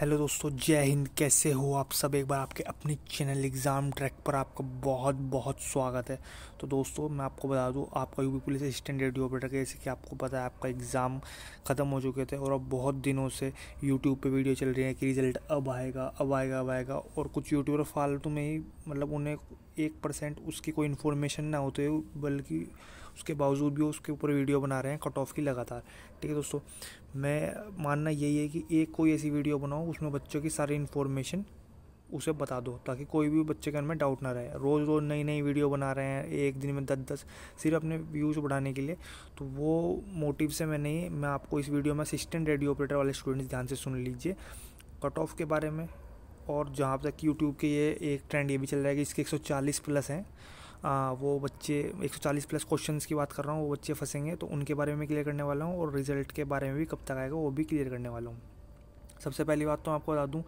hello दोस्तों जय हिंद कैसे हो आप सब एक बार आपके अपने चैनल एग्ज़ाम ट्रैक पर आपका बहुत बहुत स्वागत है तो दोस्तों मैं आपको बता दूं आपका UP police assistant radio operator के जैसे कि आपको पता है आपका एग्ज़ाम ख़त्म हो चुके थे और अब बहुत दिनों से यूट्यूब पे वीडियो चल रही है कि रिज़ल्ट अब आएगा अब आएगा अब आएगा और कुछ यूट्यूबर फालतू में ही मतलब उन्हें एक परसेंट उसकी कोई इन्फॉर्मेशन ना होते हो तो बल्कि उसके बावजूद भी उसके ऊपर वीडियो बना रहे हैं कट ऑफ की लगातार ठीक है दोस्तों मैं मानना यही है कि एक कोई ऐसी वीडियो बनाओ उसमें बच्चों की सारी इन्फॉर्मेशन उसे बता दो ताकि कोई भी बच्चे के मन में डाउट ना रहे रोज़ रोज़ नई नई वीडियो बना रहे हैं एक दिन में दस दस सिर्फ अपने व्यूज़ बढ़ाने के लिए तो वो मोटिव से मैं नहीं मैं आपको इस वीडियो में असिस्टेंट रेडियो ऑपरेटर वाले स्टूडेंट्स ध्यान से सुन लीजिए कट ऑफ के बारे में और जहाँ तक यूट्यूब के ये एक ट्रेंड ये भी चल रहा है कि इसके 140 प्लस हैं वो बच्चे 140 प्लस क्वेश्चन की बात कर रहा हूँ वो बच्चे फंसेंगे तो उनके बारे में क्लियर करने वाला हूँ और रिजल्ट के बारे में भी कब तक आएगा वो भी क्लियर करने वाला हूँ सबसे पहली बात तो आपको बता दूँ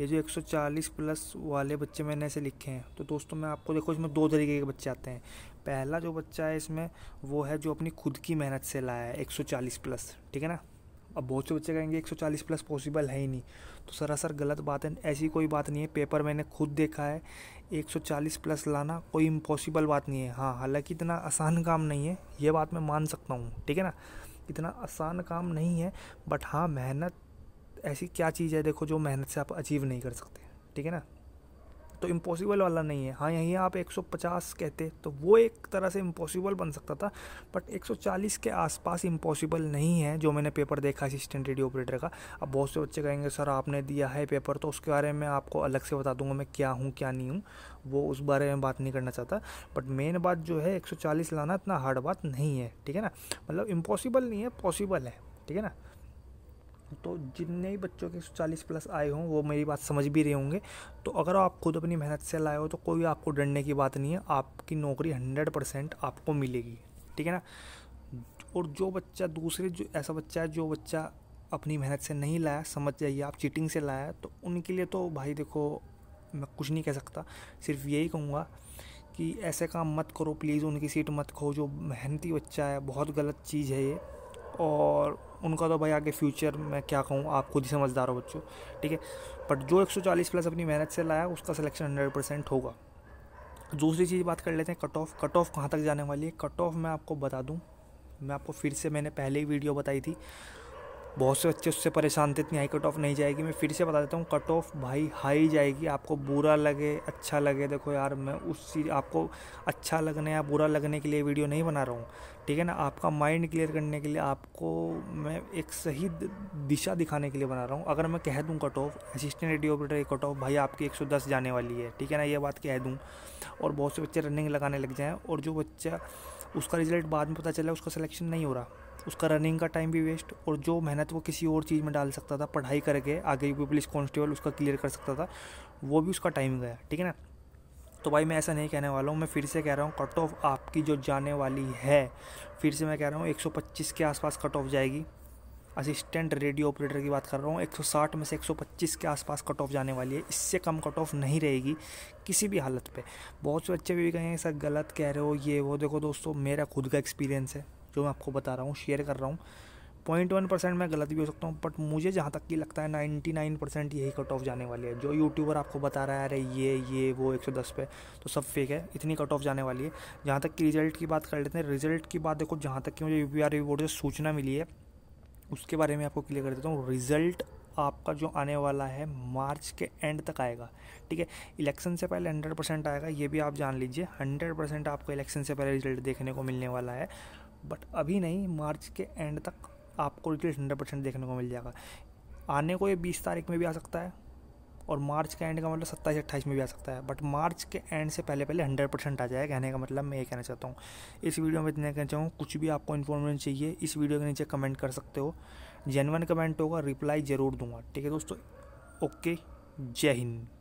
ये जो 140 प्लस वाले बच्चे मैंने ऐसे लिखे हैं तो दोस्तों मैं आपको देखो इसमें दो तरीके के बच्चे आते हैं पहला जो बच्चा है इसमें वो है जो अपनी खुद की मेहनत से लाया है 140 प्लस ठीक है ना अब बहुत से बच्चे कहेंगे 140 प्लस पॉसिबल है ही नहीं तो सरासर गलत बात है ऐसी कोई बात नहीं है पेपर मैंने खुद देखा है 140 प्लस लाना कोई इम्पॉसिबल बात नहीं है हाँ हालांकि इतना आसान काम नहीं है ये बात मैं मान सकता हूँ ठीक है ना इतना आसान काम नहीं है बट हाँ मेहनत ऐसी क्या चीज़ है देखो जो मेहनत से आप अचीव नहीं कर सकते ठीक है ना तो इम्पॉसिबल वाला नहीं है हाँ यहीं आप 150 कहते तो वो एक तरह से इम्पॉसिबल बन सकता था बट 140 के आसपास इम्पॉसिबल नहीं है जो मैंने पेपर देखा असिस्टेंट रेडियो ऑपरेटर का अब बहुत से बच्चे कहेंगे सर आपने दिया है पेपर तो उसके बारे में आपको अलग से बता दूंगा मैं क्या हूँ क्या नहीं हूँ वो उस बारे में बात नहीं करना चाहता बट मेन बात जो है 140 लाना इतना हार्ड बात नहीं है ठीक है ना मतलब इम्पॉसिबल नहीं है पॉसिबल है ठीक है ना तो जितने ही बच्चों के चालीस प्लस आए हों वो मेरी बात समझ भी रहे होंगे तो अगर आप खुद अपनी मेहनत से लाए हो तो कोई आपको डरने की बात नहीं है आपकी नौकरी हंड्रेड परसेंट आपको मिलेगी ठीक है ना और जो बच्चा दूसरे जो ऐसा बच्चा है जो बच्चा अपनी मेहनत से नहीं लाया समझ जाइए आप चीटिंग से लाया तो उनके लिए तो भाई देखो मैं कुछ नहीं कह सकता सिर्फ यही कहूँगा कि ऐसे काम मत करो प्लीज़ उनकी सीट मत खो जो मेहनती बच्चा है बहुत गलत चीज़ है ये और उनका तो भाई आगे फ्यूचर मैं क्या कहूँ आप खुद ही समझदार हो बच्चों ठीक है बट जो 140 प्लस अपनी मेहनत से लाया उसका सिलेक्शन हंड्रेड परसेंट होगा दूसरी चीज़ बात कर लेते हैं कट ऑफ कट ऑफ कहाँ तक जाने वाली है कट ऑफ मैं आपको बता दूँ मैं आपको फिर से मैंने पहले ही वीडियो बताई थी बहुत से बच्चे उससे परेशान थे इतनी हाई कट ऑफ नहीं जाएगी मैं फिर से बता देता हूँ कट ऑफ भाई हाई जाएगी आपको बुरा लगे अच्छा लगे देखो यार मैं उस चीज़ आपको अच्छा लगने या बुरा लगने के लिए वीडियो नहीं बना रहा हूँ ठीक है ना आपका माइंड क्लियर करने के लिए आपको मैं एक सही दिशा दिखाने के लिए बना रहा हूँ अगर मैं कह दूँ cut off assistant radio operator की कट ऑफ भाई आपकी एक जाने वाली है ठीक है ना ये बात कह दूँ और बहुत से बच्चे रनिंग लगाने लग जाएँ और जो बच्चा उसका रिजल्ट बाद में पता चला उसका सिलेक्शन नहीं हो रहा उसका रनिंग का टाइम भी वेस्ट और जो मेहनत वो किसी और चीज़ में डाल सकता था पढ़ाई करके आगे भी पुलिस कॉन्स्टेबल उसका क्लियर कर सकता था वो भी उसका टाइम गया ठीक है ना तो भाई मैं ऐसा नहीं कहने वाला हूँ मैं फिर से कह रहा हूँ कट ऑफ आपकी जो जाने वाली है फिर से मैं कह रहा हूँ एक के आसपास कट ऑफ जाएगी असिस्टेंट रेडियो ऑपरेटर की बात कर रहा हूँ 160 में से 125 के आसपास कट ऑफ जाने वाली है इससे कम कट ऑफ नहीं रहेगी किसी भी हालत पे बहुत से बच्चे भी कहेंगे सर गलत कह रहे हो ये वो देखो दोस्तों मेरा खुद का एक्सपीरियंस है जो मैं आपको बता रहा हूँ शेयर कर रहा हूँ पॉइंट वन परसेंट मैं गलत भी हो सकता हूँ बट मुझे जहाँ तक कि लगता है नाइन्टी नाइन परसेंट यही कट ऑफ जाने वाली है जो यूट्यूबर आपको बता रहा है अरे ये ये वो एक सौ दस पे तो सब फेक है इतनी कट ऑफ जाने वाली है जहाँ तक कि रिजल्ट की बात कर लेते हैं रिजल्ट की बात देखो जहाँ तक कि मुझे यू पी आर रिपोर्ट से सूचना मिली है उसके बारे में आपको क्लियर कर देता हूँ रिजल्ट आपका जो आने वाला है मार्च के एंड तक आएगा ठीक है इलेक्शन से पहले हंड्रेड परसेंट आएगा ये भी आप जान लीजिए हंड्रेड परसेंट आपको इलेक्शन से पहले रिजल्ट देखने को मिलने वाला है बट अभी नहीं मार्च के एंड तक आपको रिजल्ट हंड्रेड परसेंट देखने को मिल जाएगा आने को ये बीस तारीख में भी आ सकता है और मार्च के एंड का मतलब सत्ताईस अट्ठाईस में भी आ सकता है बट मार्च के एंड से पहले पहले हंड्रेड परसेंट आ जाए कहने का मतलब मैं ये कहना चाहता हूँ इस वीडियो में इतना कहना चाहूँ कुछ भी आपको इन्फॉर्मेशन चाहिए इस वीडियो के नीचे कमेंट कर सकते हो जेनवन कमेंट होगा रिप्लाई ज़रूर दूंगा ठीक है दोस्तों ओके जय हिंद